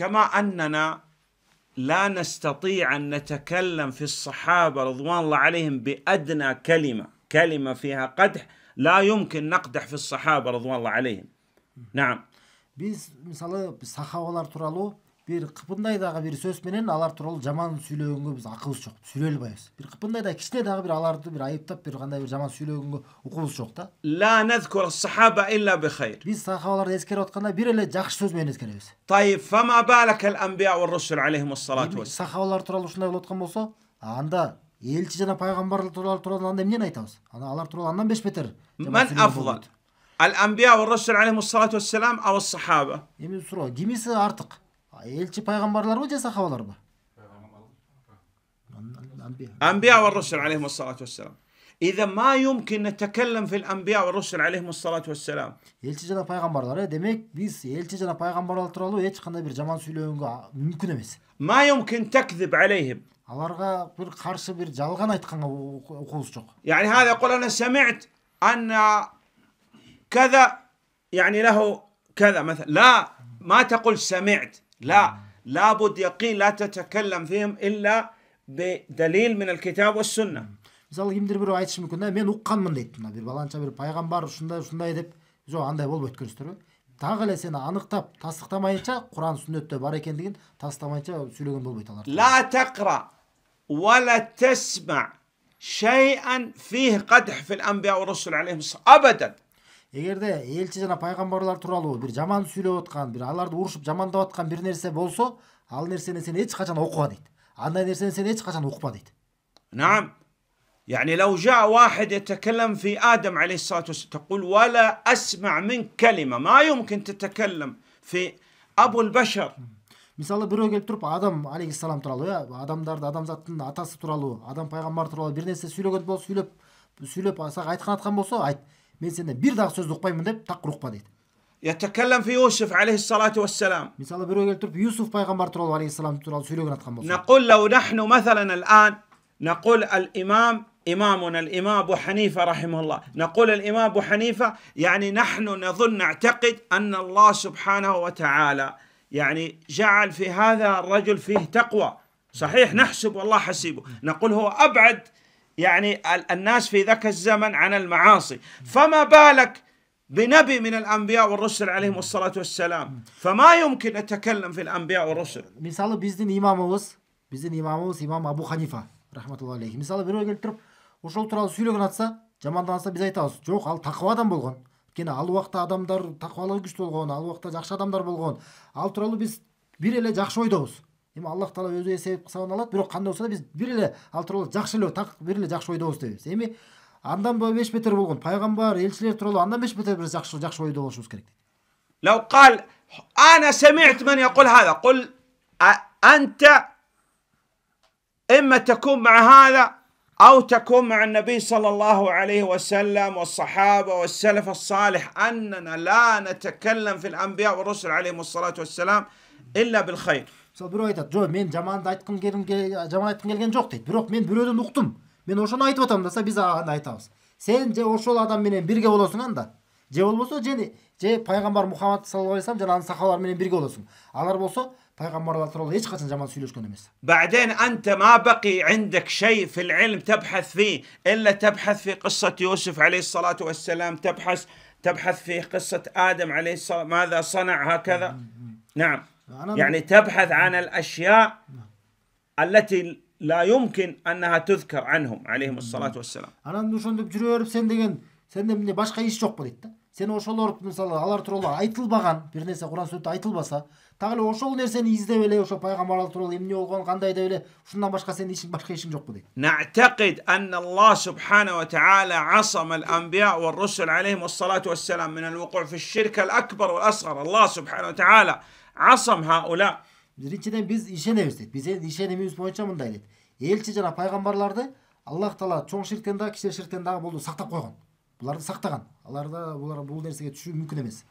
كما اننا لا نستطيع ان نتكلم في الصحابه رضوان الله عليهم بادنى كلمه كلمه فيها قدح لا يمكن نقدح في الصحابه رضوان الله عليهم. Nعم. Biz mesela sahabalar бир кыпындай дагы бир сөз менен алар тууралуу жаман сүйлөгөнгө биз акыбыз жок сүйлөй албайбыз бир кыпындай да кичине дагы бир аларды бир айыптап бир кандай бир жаман сүйлөгөнгө укубуз жок да биз сахабаларды эскерип атканда бир эле жакшы сөз менен эскеребиз сахабалар тууралуу ушундай болуп аткан болсо анда элчи жана пайгамбарлар тууралуу анда эмнени айтабыз ана алар тууралуу андан беш бетер вассалам сахаба эми суроо кимиси артык ايلچي پیغمبرلار و جسا خوالار با انبياء والرسل عليهم الصلاه والسلام اذا ما يمكن نتكلم في الانبياء والرسل عليهم الصلاه والسلام ايلچي جنا پیغمبرلار демек биз ايلچي جنا پیغمبرلار туралы эч кандай бир жаман сүйлөгөнгө мүмкүн эмес ما يمكن تكذب عليهم аларга бир каршы бир жалган айтканга укугуз жок يعني هذا يقول انا سمعت ان كذا يعني له كذا مثلا لا ما تقول سمعت لا لابد يقين لا تتكلم فيهم إلا بدليل من الكتاب والسنة мысалы кимдир бирөө айтышы мүмкүн да мен укканмын дейт мына бир баланча бир пайгамбар ушундай ушундай деп жок андай болбойт көрдүңүздөрбү дагы эле сен аныктап тастыктамайынча куран сүннөттө бар экендигин тастамайынча сүйлөгөн болбойт алар ла такра ولا تسمع شيئا فيه قدح في الانبياء والرسل عليهم الصلاه ابدا эгерде элчи жана пайгамбарлар тууралуу бир жаман сүйлөп аткан бир аларды урушуп жамандап аткан бир нерсе болсо ал нерсени сен эч качан окуба дейт андай нерсени сен эч качан укпа дейт نعم يعني لو جاء واحد يتكلم في آدم عليه الصلاة والسلام ولا أسمع من كلمة ма фи мысалы біреу келіп тұрып адам алейхисалам туралы э адамдарды адамзаттың атасы туралы адам пайғамбар туралы бір нәрсе сүйлөгөн болса сүйлөп сүйлөп сага айтқан аткан болса айт men senden bir dagi so'zni uqmayman deb taqir uqpa deydi يتكلم في يوسف عليه الصلاة والسلام مثلا بيرو يلترب يوسف پیغمبر ترول عليه السلام ترول سيلو نقول لو نحن مثلا الآن نقول الإمام إمامنا الإمام أبو حنيفة رحمه الله نقول الإمام أبو حنيفة يعني نحن نظن نعتقد أن الله سبحانه وتعالى يعني جعل في هذا الرجل فيه تقوى صحيح نحسب والله حسيبه نقول هو أبعد يعني الناس في ذاك الزمن عن المعاصي فما بالك بنبي من الأنبياء والرسل عليهم الصلاة والسلام فما يمكن اتكلم في الانبياء والرسل rusul. Мысалы біздің имамымыз, біздің имамымыз имам Абу Ханифа рахматуллаһи алейхи. Мысалы біреу келіп тұрып, ошол туралы сөйлеген атса, жаманданса біз айтамыз, жоқ, ал тақуа адам болған. Өйткені ал уақытта адамдар тақуалығы күшті болған, ал уақытта жақсы адамдар болған. Ал туралы біз бір эле жақсы эми аллах таала өзү эсеп кысабын алат бирок кандай болсо да биз бир эле ал тууралуу жакшы эле так бир эле жакшы ойдобуз дейбиз эми андан беш бетер болгон пайгамбар элчилер тууралуу андан беш бетер бир жакшы жакшы ойдо болушубуз керек дейт لو قال أنا سمعت من يقول هذا قل أنت إما تكون مع هذا أو تكون مع النبي صلى الله عليه وسلم والصحابة والسلف الصالح أننا لا نتكلم في الأنبياء والرسل عليهم الصلاة والسلام إلا بالخير мысалы біреу айтады жоқ мен жаманды айтқым келген жаман айтқым келген жоқ дейді бірақ мен біреуден ұқтым мен ошоны айтып атам деса біз ағаны айтамыз сен же ошол адам менен бирге болосуң анда же болбосо же же пайгамбар мухаммад саллаллаху алейхи вассалам жана анын сахабалары менен бирге болосуң алар болсо пайгамбарлар тууралуу эч качан жаман сүйлөшкөн эмес بعدين انت ما بقي عندك شيء في العلم تبحث فيه الا تبحث في قصه يوسف عليه الصلاه والسلام تبحث تبحث في قصه ادم عليه الصلاة ماذا صنع هكذا نعم يعني تبحث عن نعم. الأشياء نعم. التي لا يمكن أنها تذكر عنهم عليهم نعم. الصلاة والسلام. أنا نشوف duruyorum sen سندين sen de başka iş yok mu сен ошолор мисалы алар тууралуу айтылбаган бир нерсе куран сүннөттө айтылбаса так эле ошол нерсени издеп эле ошо пайгамбар тууралуу эмне болгон кандай деп эле ушундан башка сенин ишиң башка ишиң жокпу дейт نعتقد أن الله سبحانه وتعالى عصم الأنبياء والرسل عليهم الصلاة والسلام من الوقوع في الشرك الأكبر والأصغر الله سبحانه وتعالى عصم هؤلاء биринчиден биз ишенебиз дейт биздин ишенимибиз боюнча мындай дейт элчи жана пайгамбарларды аллах таала чоң ширктен дагы кичине ширктен дагы болду сактап койгон бұларды сақтаған аларда олар бұл нәрсеге түсу мүмкін емес